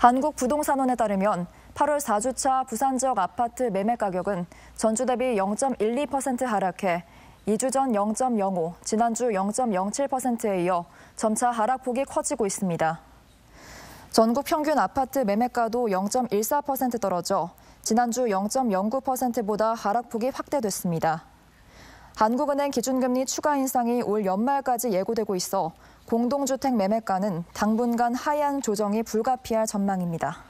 한국부동산원에 따르면 8월 4주차 부산 지역 아파트 매매 가격은 전주 대비 0.12% 하락해 2주 전 0.05, 지난주 0.07%에 이어 점차 하락폭이 커지고 있습니다. 전국 평균 아파트 매매가도 0.14% 떨어져 지난주 0.09%보다 하락폭이 확대됐습니다. 한국은행 기준금리 추가 인상이 올 연말까지 예고되고 있어 공동주택 매매가는 당분간 하향 조정이 불가피할 전망입니다.